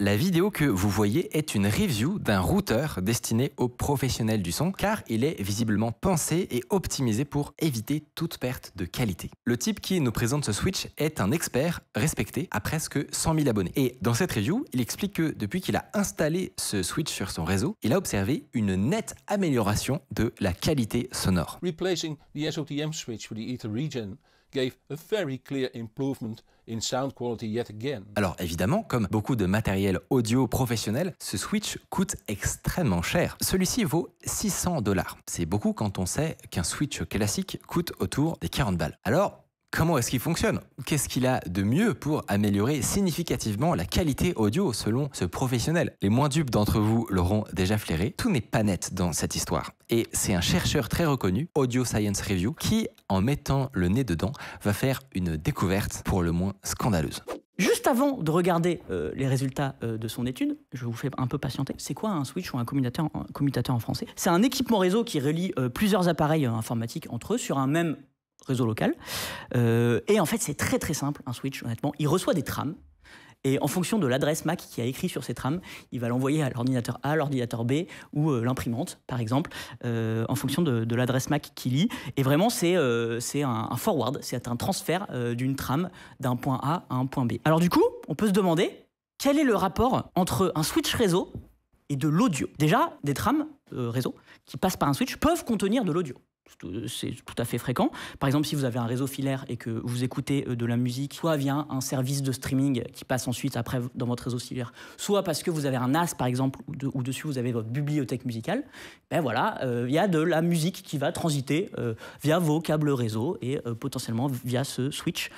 La vidéo que vous voyez est une review d'un routeur destiné aux professionnels du son car il est visiblement pensé et optimisé pour éviter toute perte de qualité. Le type qui nous présente ce switch est un expert respecté à presque 100 000 abonnés. Et dans cette review, il explique que depuis qu'il a installé ce switch sur son réseau, il a observé une nette amélioration de la qualité sonore. Replacing the SOTM switch with the Ether Region gave a very clear improvement in sound quality yet again. Alors évidemment, comme beaucoup de matériel audio professionnel, ce switch coûte extrêmement cher. Celui-ci vaut 600 dollars. C'est beaucoup quand on sait qu'un switch classique coûte autour des 40 balles. Alors, Comment est-ce qu'il fonctionne Qu'est-ce qu'il a de mieux pour améliorer significativement la qualité audio selon ce professionnel Les moins dupes d'entre vous l'auront déjà flairé, tout n'est pas net dans cette histoire. Et c'est un chercheur très reconnu, Audio Science Review, qui, en mettant le nez dedans, va faire une découverte pour le moins scandaleuse. Juste avant de regarder euh, les résultats euh, de son étude, je vous fais un peu patienter. C'est quoi un switch ou un commutateur en, français C'est un équipement réseau qui relie euh, plusieurs appareils informatiques entre eux sur un même réseau local. Euh, et en fait, c'est très très simple, un switch, honnêtement. Il reçoit des trams. Et en fonction de l'adresse MAC qui a écrit sur ces trams, il va l'envoyer à l'ordinateur A, l'ordinateur B ou euh, l'imprimante, par exemple, euh, en fonction de, l'adresse MAC qu'il lit. Et vraiment, c'est un, forward, c'est un transfert d'une trame d'un point A à un point B. Alors du coup, on peut se demander quel est le rapport entre un switch réseau et de l'audio. Déjà, des trams réseau qui passent par un switch peuvent contenir de l'audio. Euh, c'est tout à fait fréquent. Par exemple, si vous avez un réseau filaire et que vous écoutez euh, de la musique, soit via un service de streaming qui passe ensuite après dans votre réseau filaire, soit parce que vous avez un NAS par exemple, ou, dessus vous avez votre bibliothèque musicale, ben voilà, euh, il y a de la musique qui va transiter via vos câbles réseau et potentiellement via ce switch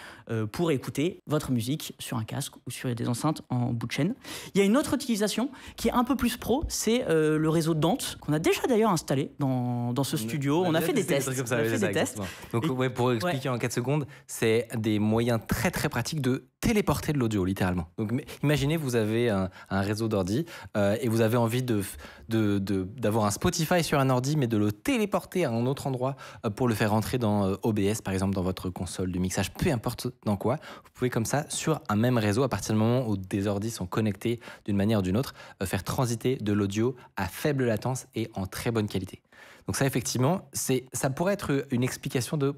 pour écouter votre musique sur un casque ou sur des enceintes en bout de chaîne. Il y a une autre utilisation qui est un peu plus pro, c'est le réseau Dante qu'on a déjà d'ailleurs installé dans, dans ce studio. On a fait c'est Comme ça, tests. Donc, pour expliquer en 4 secondes, c'est des moyens très très pratiques de téléporter de l'audio, littéralement. Donc, imaginez, vous avez un, réseau d'ordi euh, et vous avez envie de, d'avoir un Spotify sur un ordi, mais de le téléporter à un autre endroit euh, pour le faire rentrer dans euh, OBS, par exemple, dans votre console de mixage, peu importe dans quoi. Vous pouvez comme ça, sur un même réseau, à partir du moment où des ordis sont connectés d'une manière ou d'une autre, faire transiter de l'audio à faible latence et en très bonne qualité. Donc ça, effectivement, c'est ça pourrait être une explication de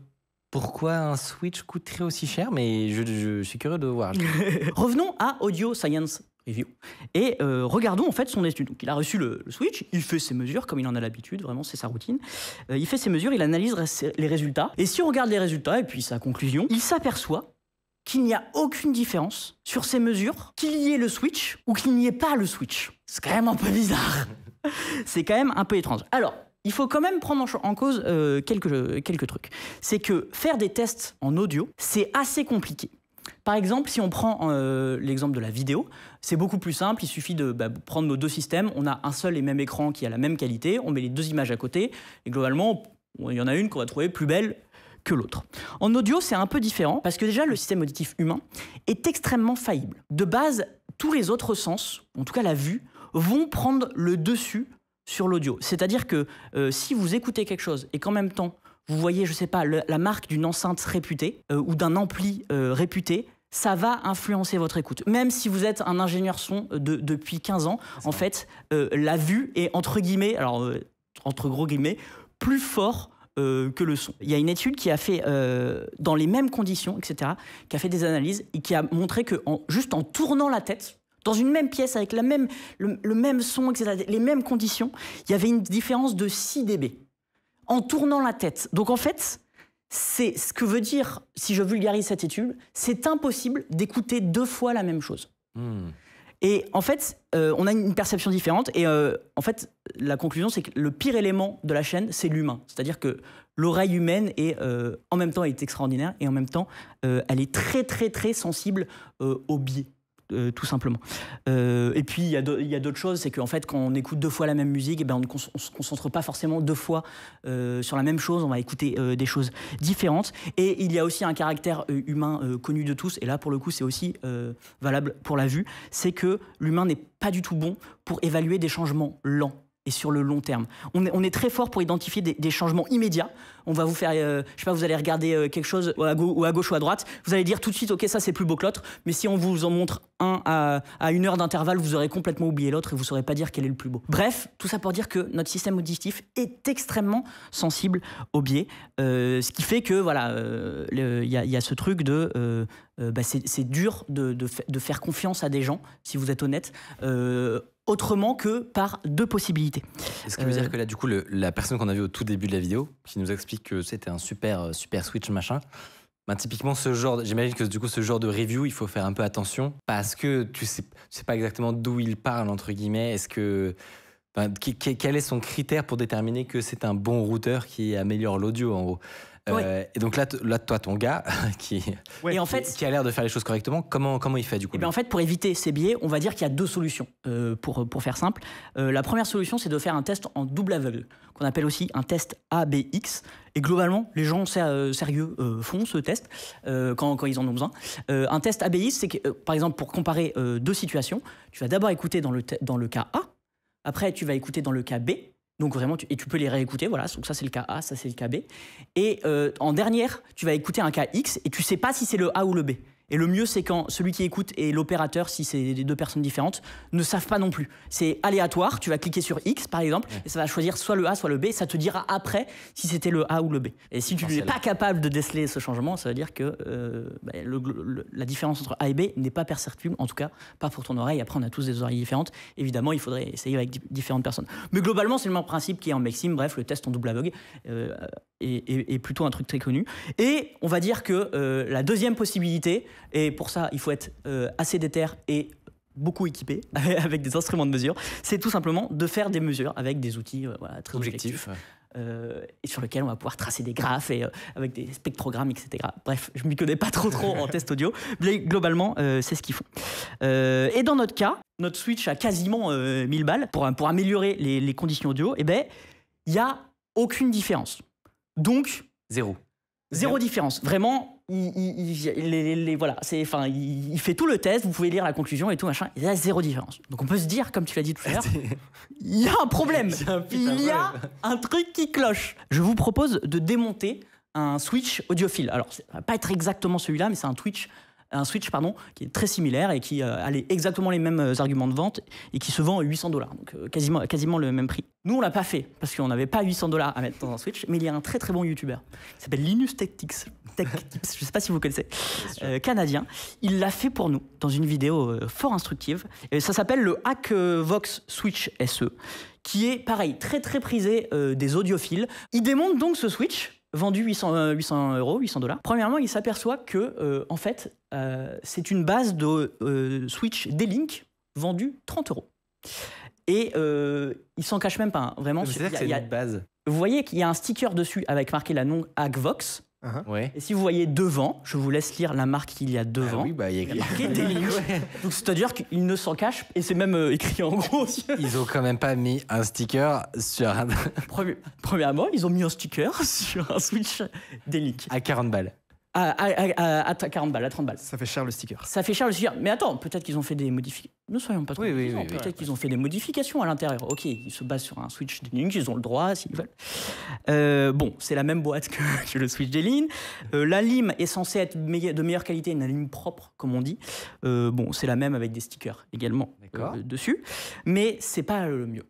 pourquoi un Switch coûterait aussi cher, mais je, suis curieux de voir. Revenons à Audio Science Review. Et euh, regardons en fait son étude. Donc il a reçu le, Switch, il fait ses mesures comme il en a l'habitude, vraiment c'est sa routine. Euh, il fait ses mesures, il analyse les résultats. Et si on regarde les résultats et puis sa conclusion, il s'aperçoit qu'il n'y a aucune différence sur ses mesures, qu'il y ait le Switch ou qu'il n'y ait pas le Switch. C'est quand même un peu bizarre. c'est quand même un peu étrange. Alors, il faut quand même prendre en cause euh, quelques, trucs. C'est que faire des tests en audio, c'est assez compliqué. Par exemple, si on prend euh, l'exemple de la vidéo, c'est beaucoup plus simple. Il suffit de bah, prendre nos deux systèmes. On a un seul et même écran qui a la même qualité. On met les deux images à côté. Et globalement, il y en a une qu'on va trouver plus belle que l'autre. En audio, c'est un peu différent parce que déjà, le système auditif humain est extrêmement faillible. De base, tous les autres sens, en tout cas la vue, vont prendre le dessus sur l'audio. C'est-à-dire que euh, si vous écoutez quelque chose et qu'en même temps, vous voyez, je sais pas, la marque d'une enceinte réputée euh, ou d'un ampli euh, réputé, ça va influencer votre écoute. Même si vous êtes un ingénieur son depuis 15 ans, en fait, la vue est entre guillemets, alors entre gros guillemets, plus fort que le son. Il y a une étude qui a fait, dans les mêmes conditions, etc., qui a fait des analyses et qui a montré que juste en tournant la tête, dans une même pièce avec la même, le, même son, les mêmes conditions, il y avait une différence de 6 dB en tournant la tête. Donc en fait, c'est ce que veut dire, si je vulgarise cette étude, c'est impossible d'écouter deux fois la même chose. Hmm. Et en fait, euh, on a une perception différente. Et euh, en fait, la conclusion, c'est que le pire élément de la chaîne, c'est l'humain. C'est-à-dire que l'oreille humaine est euh, en même temps elle est extraordinaire et en même temps elle est très très très sensible au biais. Euh, tout simplement. Euh, et puis il y a d'autres choses, c'est qu'en fait quand on écoute deux fois la même musique, eh ben, on ne se concentre pas forcément deux fois euh, sur la même chose, on va écouter des choses différentes. Et il y a aussi un caractère humain connu de tous, et là pour le coup c'est aussi valable pour la vue, c'est que l'humain n'est pas du tout bon pour évaluer des changements lents et sur le long terme. On est, très fort pour identifier des, changements immédiats. On va vous faire, Je euh, je sais pas, vous allez regarder euh, quelque chose à, gauche ou à droite. Vous allez dire tout de suite, ok, ça c'est plus beau que l'autre. Mais si on vous en montre un à, une heure d'intervalle, vous aurez complètement oublié l'autre et vous saurez pas dire quel est le plus beau. Bref, tout ça pour dire que notre système auditif est extrêmement sensible au biais, euh, ce qui fait que voilà, il y, a ce truc de bah, c'est dur de, faire confiance à des gens, si vous êtes honnête, autrement que par deux possibilités. est Ce que veut dire euh, que là, du coup, la personne qu'on a vue au tout début de la vidéo, qui nous explique que c'était un super, euh, super switch machin, bah, typiquement, ce genre, j'imagine que du coup, ce genre de review, il faut faire un peu attention parce que tu sais, sais pas exactement d'où il parle entre guillemets. Est-ce que ben, quel est son critère pour déterminer que c'est un bon routeur qui améliore l'audio en gros euh, et donc là, là, toi, ton gars, qui, en fait, qui a l'air de faire les choses correctement, comment, comment il fait du coup et eh ben, En fait, pour éviter ces biais, on va dire qu'il y a deux solutions, euh, euh, pour, faire simple. la première solution, c'est de faire un test en double aveugle, qu'on appelle aussi un test ABX. Et globalement, les gens sérieux font ce test quand, quand, ils en ont besoin. un test ABX, c'est que, par exemple, pour comparer deux situations, tu vas d'abord écouter dans le, dans le cas A, après tu vas écouter dans le cas B, donc vraiment, et tu peux les réécouter, voilà. Donc ça c'est le cas A, ça c'est le cas B. Et euh, en dernière, tu vas écouter un cas X et tu sais pas si c'est le A ou le B. Et le mieux, c'est quand celui qui écoute et l'opérateur, si c'est des deux personnes différentes, ne savent pas non plus. C'est aléatoire, tu vas cliquer sur X par exemple, et ça va choisir soit le A, soit le B, ça te dira après si c'était le A ou le B. Et si tu n'es pas capable de déceler ce changement, ça veut dire que euh, bah, la différence entre A et B n'est pas perceptible, en tout cas pas pour ton oreille. Après, on a tous des oreilles différentes. Évidemment, il faudrait essayer avec différentes personnes. Mais globalement, c'est le même principe qui est en Maxime. Bref, le test en double aveugle euh, est, plutôt un truc très connu. Et on va dire que euh, la deuxième possibilité, et pour ça, il faut être euh, assez déter et beaucoup équipé avec des instruments de mesure. C'est tout simplement de faire des mesures avec des outils euh, très objectifs. Euh, et sur lesquels on va pouvoir tracer des graphes et avec des spectrogrammes, etc. Bref, je m'y connais pas trop trop en test audio, mais globalement, c'est ce qu'ils font. et dans notre cas, notre switch a quasiment 1000 balles pour, pour améliorer les, conditions audio, et eh ben il n'y a aucune différence. Donc Zéro, zéro. différence. Vraiment, il, les, voilà, c'est, enfin, il, fait tout le test, vous pouvez lire la conclusion et tout machin, il y a zéro différence. Donc on peut se dire, comme tu l'as dit tout à l'heure, il y a un problème, il y a un truc qui cloche. Je vous propose de démonter un switch audiophile. Alors, ça va pas être exactement celui-là, mais c'est un switch un Switch pardon, qui est très similaire et qui euh, a les, exactement les mêmes euh, arguments de vente et qui se vend à 800 dollars, donc euh, quasiment, quasiment le même prix. Nous, on l'a pas fait parce qu'on n'avait pas 800 dollars à mettre dans un Switch, mais il y a un très très bon YouTuber qui s'appelle Linus Tech Tips, je sais pas si vous connaissez, canadien. Il l'a fait pour nous dans une vidéo fort instructive. Et ça s'appelle le HackVox Switch SE, qui est pareil très très prisé des audiophiles. Il démonte donc ce Switch vendu 800, 800 euh, euros, 800 dollars. Premièrement, il s'aperçoit que, euh, en fait, euh, c'est une base de Switch D-Link vendue 30 euros. Et il s'en cache même pas, vraiment. C'est une base. Vous voyez qu'il y a un sticker dessus avec marqué la nom Hackvox. Uh-huh. Et si vous voyez devant, je vous laisse lire la marque qu'il y a devant. Ah oui, bah, il y a Donc c'est-à-dire qu'il ne s'en cache et c'est même euh, écrit en gros. ils ont quand même pas mis un sticker sur un. Premièrement, ils ont mis un sticker sur un Switch Delic. À 40 balles à, à, 40 balles, à 30 balles. Ça fait cher le sticker. Ça fait cher le sticker. Mais attends, peut-être qu'ils ont fait des modifications. Ne soyons pas trop. Oui, oui, oui, peut-être qu'ils ont fait des modifications à l'intérieur. Ok, ils se basent sur un Switch des ils ont le droit s'ils veulent. Euh, bon, c'est la même boîte que, le Switch des euh, la lime est censée être de meilleure qualité, une lime propre, comme on dit. Euh, bon, c'est la même avec des stickers également dessus. Mais c'est pas le mieux.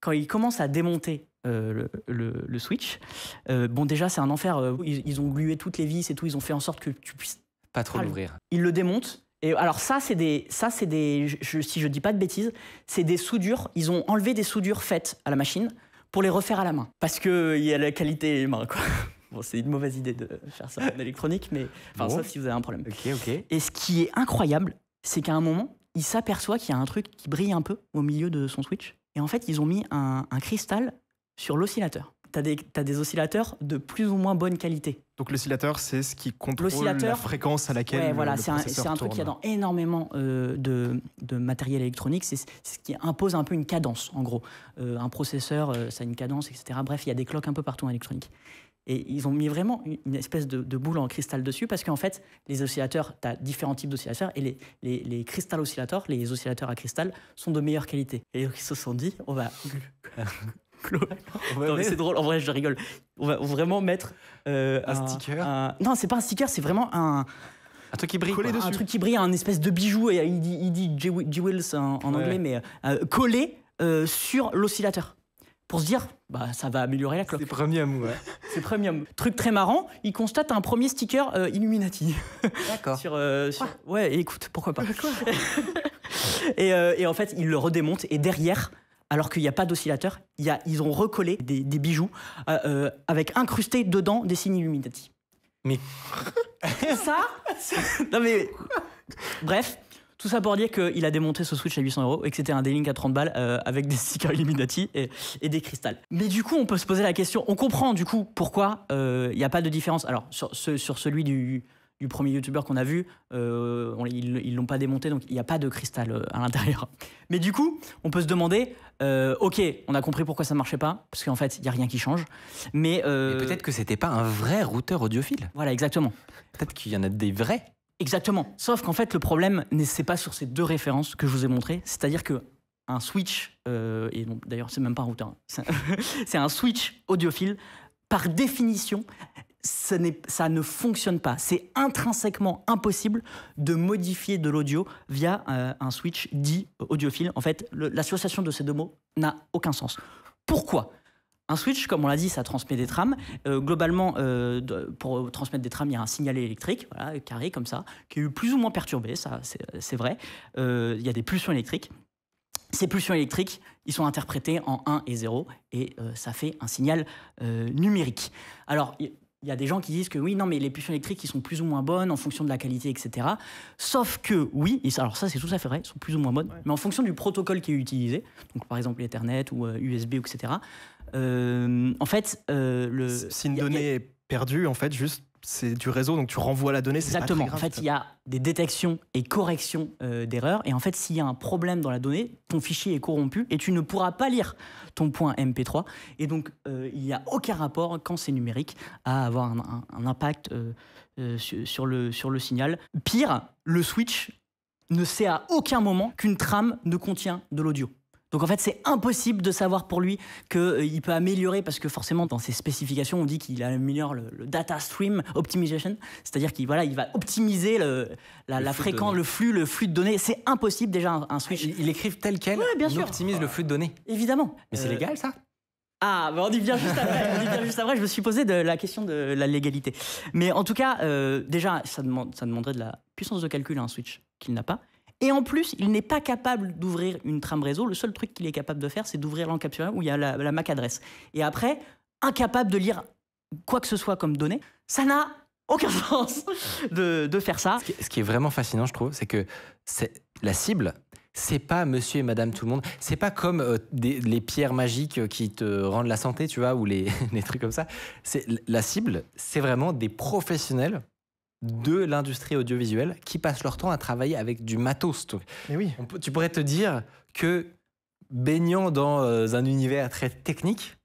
Quand ils commencent à démonter euh, le, le, Switch. Euh, bon, déjà, c'est un enfer. Euh, ils, ont glué toutes les vis et tout. Ils ont fait en sorte que tu puisses. Pas trop ah, l'ouvrir. Ils le démontent. Et alors, ça, c'est des. Ça, c'est des si je dis pas de bêtises, c'est des soudures. Ils ont enlevé des soudures faites à la machine pour les refaire à la main. Parce qu'il y a la qualité quoi. Bon, c'est une mauvaise idée de faire ça en électronique, mais enfin, sauf si vous avez un problème. Ok, ok. Et ce qui est incroyable, c'est qu'à un moment, il s'aperçoit qu'il y a un truc qui brille un peu au milieu de son Switch. Et en fait, ils ont mis un, un cristal sur l'oscillateur. Tu as, as, des oscillateurs de plus ou moins bonne qualité. Donc l'oscillateur, c'est ce qui contrôle la fréquence à laquelle ouais, voilà, c'est un, truc qu'il y a dans énormément euh, de, de, matériel électronique. C'est ce qui impose un peu une cadence, en gros. Euh, un processeur, euh, ça a une cadence, etc. Bref, il y a des cloques un peu partout en électronique. Et ils ont mis vraiment une espèce de, boule en cristal dessus parce qu'en fait, les oscillateurs, tu as différents types d'oscillateurs et les, les, les cristal oscillateurs, les oscillateurs à cristal, sont de meilleure qualité. Et ils se sont dit, on va c'est drôle, en vrai, je rigole. On va vraiment mettre. Euh, un, sticker Non, c'est pas un sticker, c'est vraiment un. Un truc qui brille. un truc qui brille, un espèce de bijou. Et il dit, il en, anglais, mais euh, collé euh, sur l'oscillateur. Pour se dire, bah, ça va améliorer la cloque. C'est premium, ouais. c'est premium. Truc très marrant, il constate un premier sticker Illuminati. D'accord. sur, Ouais, écoute, pourquoi pas. et, en fait, il le redémonte et derrière, alors qu'il n'y a pas d'oscillateur. Ils ont recollé des, bijoux euh, euh, avec incrustés dedans des signes Illuminati. Mais. ça Non mais. Bref. Tout ça pour dire qu'il a démonté ce Switch à 800 euros et que c'était un d à 30 balles euh, avec des stickers Illuminati et, des cristals. Mais du coup, on peut se poser la question, on comprend du coup pourquoi il n'y a pas de différence. Alors, sur, sur celui du, du premier youtubeur qu'on a vu, euh, ils ne l'ont pas démonté, donc il n'y a pas de cristal euh, à l'intérieur. Mais du coup, on peut se demander, euh, ok, on a compris pourquoi ça ne marchait pas, parce qu'en fait, il n'y a rien qui change. Mais, peut-être que c'était pas un vrai routeur audiophile. Voilà, exactement. Peut-être qu'il y en a des vrais. Exactement. Sauf qu'en fait, le problème, c'est pas sur ces deux références que je vous ai montrées, c'est-à-dire que un switch, et d'ailleurs, c'est même pas un routeur, hein. c'est un switch audiophile, par définition, ça, ça ne fonctionne pas. C'est intrinsèquement impossible de modifier de l'audio via euh, un switch dit audiophile. En fait, l'association de ces deux mots n'a aucun sens. Pourquoi un switch, comme on l'a dit, ça transmet des trames. Euh, globalement, euh, pour transmettre des trames, il y a un signal électrique, carré comme ça, qui est plus ou moins perturbé, ça c'est vrai. il y a des pulsions électriques. Ces pulsions électriques, ils sont interprétés en 1 et 0, et ça fait un signal numérique. Alors, il y a des gens qui disent que oui, non, mais les puces électriques, ils sont plus ou moins bonnes en fonction de la qualité, etc. Sauf que oui, alors ça c'est tout à fait vrai, ils sont plus ou moins bonnes, mais en fonction du protocole qui est utilisé, donc par exemple Ethernet ou USB, euh, etc. Euh, en fait, euh, le. Si une donnée est perdue, en fait, juste c'est du réseau, donc tu renvoies la donnée. Exactement. en fait, il y a des détections et corrections euh, d'erreurs. Et en fait, s'il y a un problème dans la donnée, ton fichier est corrompu et tu ne pourras pas lire ton point MP3. Et donc, euh, il n'y a aucun rapport, quand c'est numérique, à avoir un, impact euh, sur, le, sur le signal. Pire, le switch ne sait à aucun moment qu'une trame ne contient de l'audio. Donc en fait, c'est impossible de savoir pour lui qu'il euh, peut améliorer, parce que forcément, dans ses spécifications, on dit qu'il améliore le, data stream optimization, c'est-à-dire qu'il voilà, il va optimiser le, la, fréquence, le flux, le flux de données. C'est impossible déjà un, switch. Ils l'écrivent tel quel, ouais, bien sûr. optimise le flux de données. Évidemment. Mais c'est euh, légal ça ah, bah, on dit bien juste après. juste après. Je me suis posé de la question de la légalité. Mais en tout cas, euh, déjà, ça, ça demanderait de la puissance de calcul à un switch qu'il n'a pas. Et en plus, il n'est pas capable d'ouvrir une trame réseau. Le seul truc qu'il est capable de faire, c'est d'ouvrir l'encapsulation où il y a la, MAC adresse. Et après, incapable de lire quoi que ce soit comme données, ça n'a aucun sens de, faire ça. Ce qui, est vraiment fascinant, je trouve, c'est que la cible, c'est pas monsieur et madame tout le monde. C'est pas comme euh, des, les pierres magiques euh, qui te rendent la santé, tu vois, ou les, trucs comme ça. C'est La cible, c'est vraiment des professionnels de l'industrie audiovisuelle qui passent leur temps à travailler avec du matos. Mais oui. tu pourrais te dire que baignant dans euh, un univers très technique,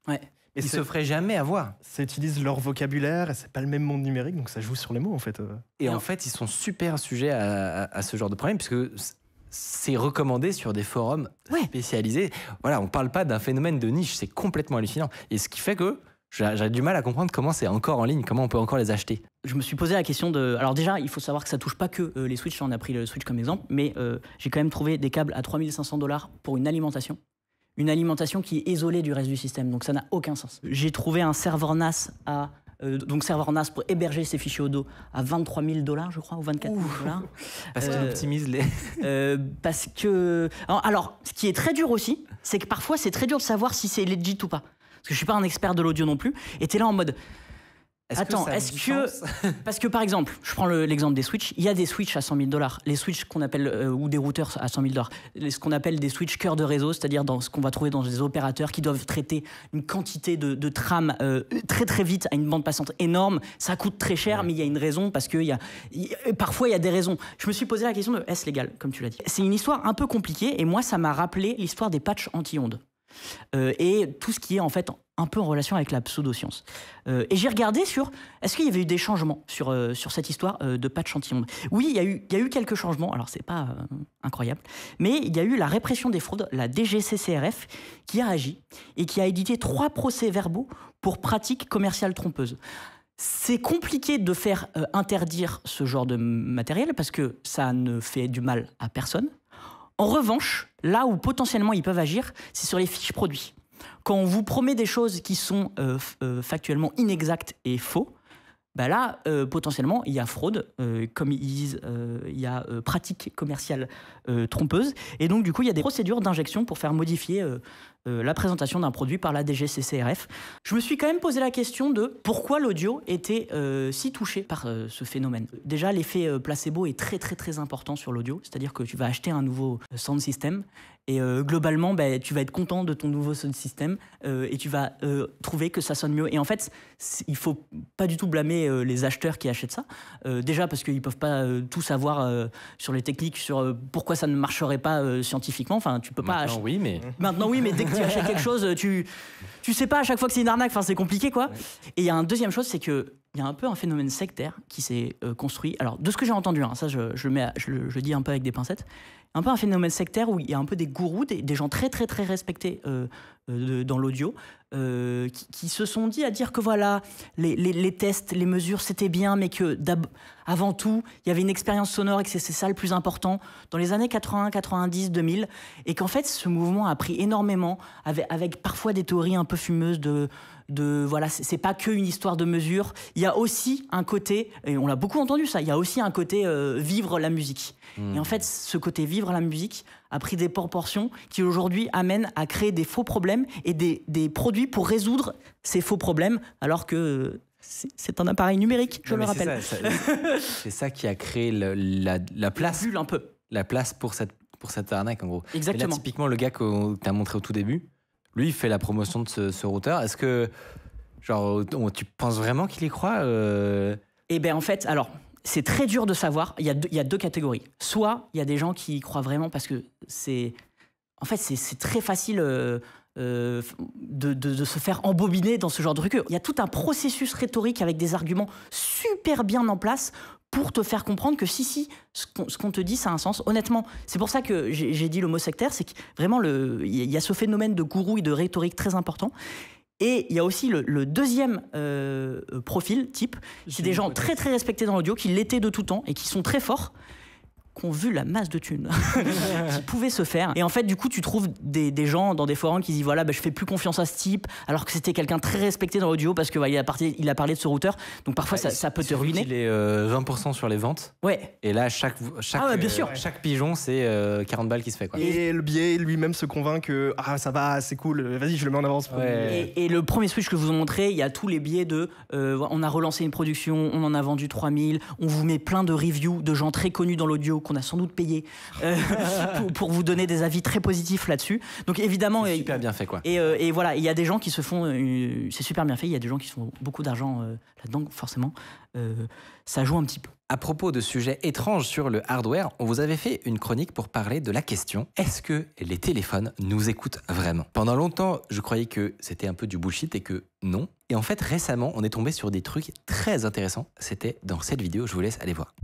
ils se feraient jamais avoir. ils utilisent leur vocabulaire et c'est pas le même monde numérique, donc ça joue sur les mots en fait. Euh. Et en fait, ils sont super sujets à, ce genre de problème puisque c'est recommandé sur des forums spécialisés. Voilà, on parle pas d'un phénomène de niche, c'est complètement hallucinant. Et ce qui fait que j'ai du mal à comprendre comment c'est encore en ligne, comment on peut encore les acheter. Je me suis posé la question de. Alors, déjà, il faut savoir que ça touche pas que euh, les Switch, on a pris le Switch comme exemple, mais euh, j'ai quand même trouvé des câbles à 3500 dollars pour une alimentation. Une alimentation qui est isolée du reste du système, donc ça n'a aucun sens. J'ai trouvé un serveur NAS à. Euh, donc, serveur NAS pour héberger ces fichiers dos à 23 000 dollars, je crois, ou 24 000 Parce qu'on optimise les. parce que. Alors, alors, ce qui est très dur aussi, c'est que parfois, c'est très dur de savoir si c'est legit ou pas. Parce que je suis pas un expert de l'audio non plus. Et tu es là en mode. Attends, est-ce que. parce que par exemple, je prends l'exemple des Switch, il y a des switches à 100 000 dollars, les Switch qu'on appelle. Euh, ou des routeurs à 100 000 dollars, ce qu'on appelle des Switch cœur de réseau, c'est-à-dire dans ce qu'on va trouver dans des opérateurs qui doivent traiter une quantité de, de trames euh, très très vite à une bande passante énorme. Ça coûte très cher, mais il y a une raison parce que y a, euh, parfois il y a des raisons. Je me suis posé la question de est-ce légal, comme tu l'as dit C'est une histoire un peu compliquée et moi ça m'a rappelé l'histoire des patchs anti-ondes. Euh, et tout ce qui est en fait un peu en relation avec la pseudoscience. science euh, et j'ai regardé sur est-ce qu'il y avait eu des changements sur, euh, cette histoire de de anti-monde Oui, il y, a eu, il y a eu quelques changements, alors c'est pas incroyable, mais il y a eu la répression des fraudes, la DGCCRF, qui a agi et qui a édité trois procès verbaux pour pratiques commerciales trompeuses. C'est compliqué de faire interdire ce genre de matériel parce que ça ne fait du mal à personne, en revanche, là où potentiellement ils peuvent agir, c'est sur les fiches produits. Quand on vous promet des choses qui sont euh, euh, factuellement inexactes et faux, bah là, euh, potentiellement, il y a fraude, comme ils disent, il y a pratique commerciale trompeuse. Et donc, du coup, il y a des procédures d'injection pour faire modifier euh, la présentation d'un produit par la DGCCRF. Je me suis quand même posé la question de pourquoi l'audio était euh, si touché par euh, ce phénomène. Déjà, l'effet placebo est très très très important sur l'audio, c'est-à-dire que tu vas acheter un nouveau sound system et globalement, ben, tu vas être content de ton nouveau sound system et tu vas trouver que ça sonne mieux. Et en fait, il ne faut pas du tout blâmer les acheteurs qui achètent ça. déjà parce qu'ils peuvent pas tout savoir sur les techniques, sur pourquoi ça ne marcherait pas scientifiquement. Enfin, tu peux pas. Maintenant oui, mais. Maintenant oui, mais dès que tu quelque chose, tu, tu sais pas à chaque fois que c'est une arnaque, enfin c'est compliqué quoi. Et il y a une deuxième chose, c'est que il y a un peu un phénomène sectaire qui s'est euh, construit. Alors, de ce que j'ai entendu, hein, ça je, je, mets je, dis un peu avec des pincettes, un peu un phénomène sectaire où il y a un peu des gourous, des, gens très très très respectés euh, euh, dans l'audio, qui, se sont dit à dire que voilà, les, les, tests, les mesures, c'était bien, mais que avant tout, il y avait une expérience sonore et que c'est ça le plus important dans les années 80, 90, 2000, et qu'en fait, ce mouvement a pris énormément, avec parfois des théories un peu fumeuses de de voilà, c'est pas que une histoire de mesure. Il y a aussi un côté, et on l'a beaucoup entendu ça, il y a aussi un côté euh, vivre la musique. Et en hmm. fait, ce côté vivre la musique a pris des proportions qui aujourd'hui amènent à créer des faux problèmes et des, produits pour résoudre ces faux problèmes, alors que c'est un appareil numérique, je le rappelle. C'est ça, qui a créé la, place. La place pour cette, pour cette arnaque, en gros. Exactement. Là, typiquement, le gars que tu as montré au tout début, lui, il fait la promotion de ce, routeur. Est-ce que, genre, tu penses vraiment qu'il y croit euh Eh bien, en fait, alors, c'est très dur de savoir. Il y, a deux, catégories. Soit il y a des gens qui y croient vraiment parce que c'est. En fait, c'est très facile. Euh, euh, de, de, se faire embobiner dans ce genre de truc. Il y a tout un processus rhétorique avec des arguments super bien en place pour te faire comprendre que si, si, ce qu'on te dit, ça a un sens. Honnêtement, c'est pour ça que j'ai dit le mot sectaire, c'est que vraiment, il y a ce phénomène de gourou et de rhétorique très important. Et il y a aussi le, deuxième euh, profil, type, c'est des gens très très respectés dans l'audio, qui l'étaient de tout temps et qui sont très forts, qui ont vu la masse de thunes qui pouvaient se faire. Et en fait, du coup, tu trouves des, des gens dans des forums qui disent voilà, bah, je fais plus confiance à ce type, alors que c'était quelqu'un très respecté dans l'audio parce que voyez bah, il, a parlé, il a parlé de ce routeur. Donc parfois, ça, ça, peut te ruiner. Il est 20% euh, sur les ventes. Ouais. Et là, chaque, chaque, ah bien euh, sûr. chaque pigeon, c'est 40 euh, balles qui se fait. Quoi. Et le biais lui-même se convainc que ah, ça va, c'est cool, vas-y, je le mets en avance. Et, le premier switch que vous ai montré, il y a tous les biais de on a relancé une production, on en a vendu 3000, on vous met plein de reviews de gens très connus dans l'audio qu'on a sans doute payé euh, pour, vous donner des avis très positifs là-dessus. Donc évidemment, c'est euh, super bien fait quoi. Euh, et, voilà, il y a des gens qui se font, c'est super bien fait. Il y a des gens qui se font beaucoup d'argent là-dedans, forcément. ça joue un petit peu. À propos de sujets étranges sur le hardware, on vous avait fait une chronique pour parler de la question est-ce que les téléphones nous écoutent vraiment Pendant longtemps, je croyais que c'était un peu du bullshit et que non. Et en fait, récemment, on est tombé sur des trucs très intéressants. C'était dans cette vidéo, je vous laisse aller voir.